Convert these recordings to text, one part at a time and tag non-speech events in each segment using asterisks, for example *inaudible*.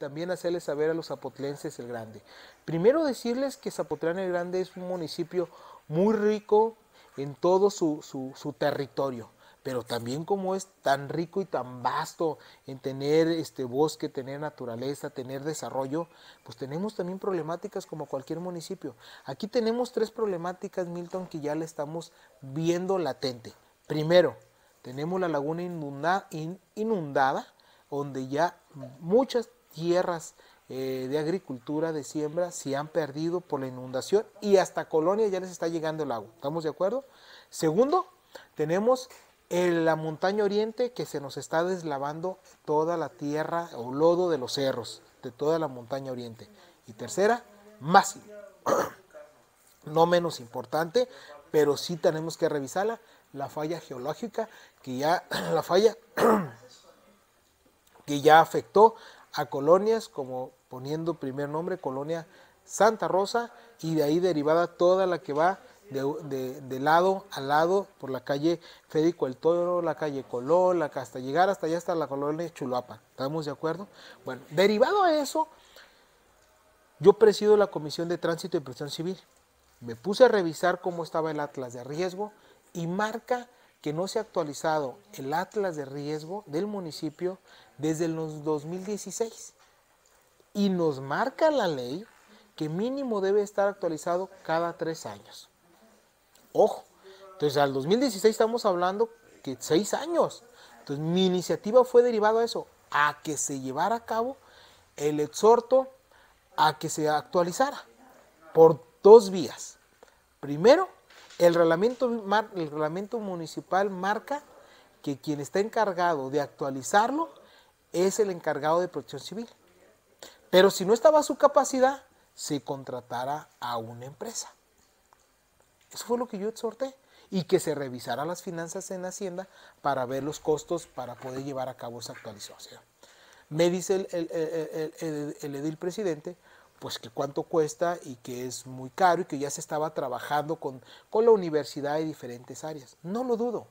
también hacerles saber a los zapotlenses el Grande. Primero decirles que Zapotlán el Grande es un municipio muy rico en todo su, territorio pero también como es tan rico y tan vasto en tener este bosque, tener naturaleza, tener desarrollo, pues tenemos también problemáticas como cualquier municipio. Aquí tenemos tres problemáticas, Milton, que ya le estamos viendo latente. Primero, tenemos la laguna inundada, donde ya muchas tierras eh, de agricultura, de siembra, se han perdido por la inundación y hasta Colonia ya les está llegando el agua. ¿Estamos de acuerdo? Segundo, tenemos en la montaña oriente que se nos está deslavando toda la tierra o lodo de los cerros, de toda la montaña oriente. Y tercera, más, *clears throat* no menos importante, pero sí tenemos que revisarla, la falla geológica, que ya *clears throat* la falla *clears throat* que ya afectó a colonias, como poniendo primer nombre, colonia Santa Rosa, y de ahí derivada toda la que va de, lado a lado por la calle Federico el Toro, la calle Colón, la, hasta llegar hasta allá hasta la colonia Chulapa, ¿Estamos de acuerdo? Bueno, derivado a eso, yo presido la Comisión de Tránsito y Presión Civil. Me puse a revisar cómo estaba el Atlas de Riesgo y marca que no se ha actualizado el atlas de riesgo del municipio desde el 2016. Y nos marca la ley que mínimo debe estar actualizado cada tres años. Ojo, entonces al 2016 estamos hablando que seis años. Entonces mi iniciativa fue derivada a eso, a que se llevara a cabo el exhorto a que se actualizara por dos vías. Primero, el reglamento, municipal marca que quien está encargado de actualizarlo es el encargado de protección civil. Pero si no estaba a su capacidad, se contratara a una empresa. Eso fue lo que yo exhorté. Y que se revisara las finanzas en Hacienda para ver los costos para poder llevar a cabo esa actualización. Me dice el edil presidente, pues que cuánto cuesta y que es muy caro y que ya se estaba trabajando con, con la universidad y diferentes áreas. No lo dudo,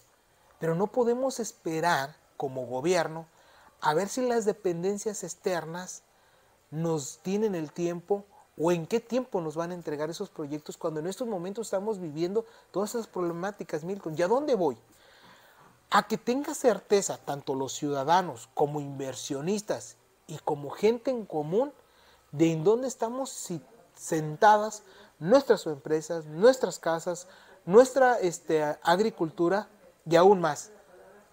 pero no podemos esperar como gobierno a ver si las dependencias externas nos tienen el tiempo o en qué tiempo nos van a entregar esos proyectos cuando en estos momentos estamos viviendo todas esas problemáticas, Milton. ¿Y a dónde voy? A que tenga certeza tanto los ciudadanos como inversionistas y como gente en común de en dónde estamos sentadas nuestras empresas, nuestras casas, nuestra este, agricultura y aún más,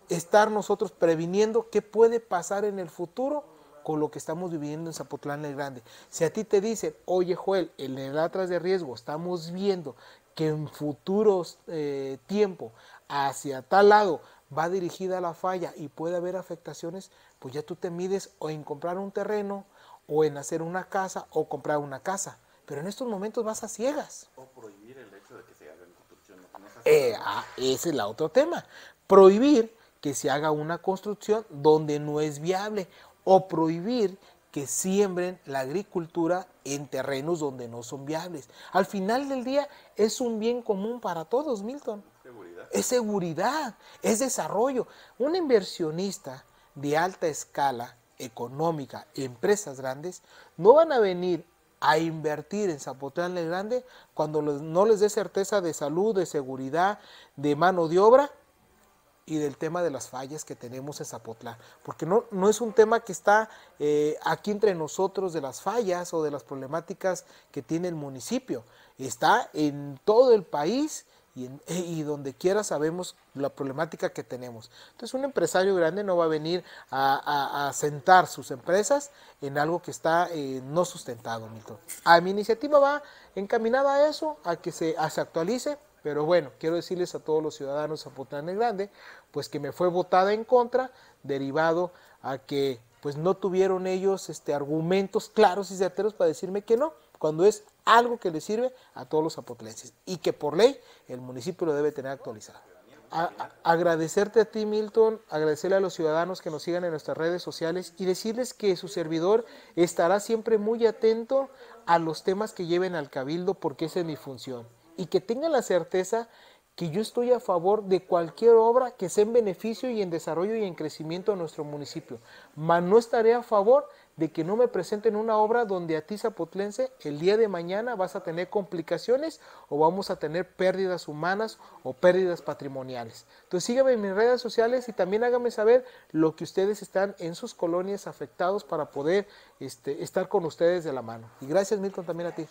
estar nosotros previniendo qué puede pasar en el futuro con lo que estamos viviendo en Zapotlán el Grande. Si a ti te dicen, oye Joel, en el atrás de riesgo estamos viendo que en futuros eh, tiempo hacia tal lado va dirigida la falla y puede haber afectaciones, pues ya tú te mides o en comprar un terreno, o en hacer una casa o comprar una casa. Pero en estos momentos vas a ciegas. O prohibir el hecho de que se haga la construcción. No se eh, ah, ese es el otro tema. Prohibir que se haga una construcción donde no es viable o prohibir que siembren la agricultura en terrenos donde no son viables. Al final del día es un bien común para todos, Milton. Seguridad. Es seguridad, es desarrollo. Un inversionista de alta escala económica, empresas grandes, no van a venir a invertir en Zapotlán el Grande cuando no les dé certeza de salud, de seguridad, de mano de obra y del tema de las fallas que tenemos en Zapotlán. Porque no, no es un tema que está eh, aquí entre nosotros de las fallas o de las problemáticas que tiene el municipio. Está en todo el país eh, y, donde quiera sabemos la problemática que tenemos. Entonces un empresario grande no va a venir a, sentar sus empresas en algo que está eh, no sustentado, Milton. A mi iniciativa va encaminada a eso, a que se, actualice, pero bueno, quiero decirles a todos los ciudadanos zapotlán el Grande, pues que me fue votada en contra, derivado a que pues no tuvieron ellos este, argumentos claros y certeros para decirme que no, cuando es algo que le sirve a todos los zapotlenses y que por ley el municipio lo debe tener actualizado. agradecerte a ti, Milton, agradecerle a los ciudadanos que nos sigan en nuestras redes sociales y decirles que su servidor estará siempre muy atento a los temas que lleven al cabildo porque esa es mi función y que tengan la certeza que yo estoy a favor de cualquier obra que sea en beneficio y en desarrollo y en crecimiento de nuestro municipio, mas no estaré a favor de que no me presenten una obra donde a ti zapotlense el día de mañana vas a tener complicaciones o vamos a tener pérdidas humanas o pérdidas patrimoniales. Entonces sígame en mis redes sociales y también hágame saber lo que ustedes están en sus colonias afectados para poder este, estar con ustedes de la mano. Y gracias Milton también a ti.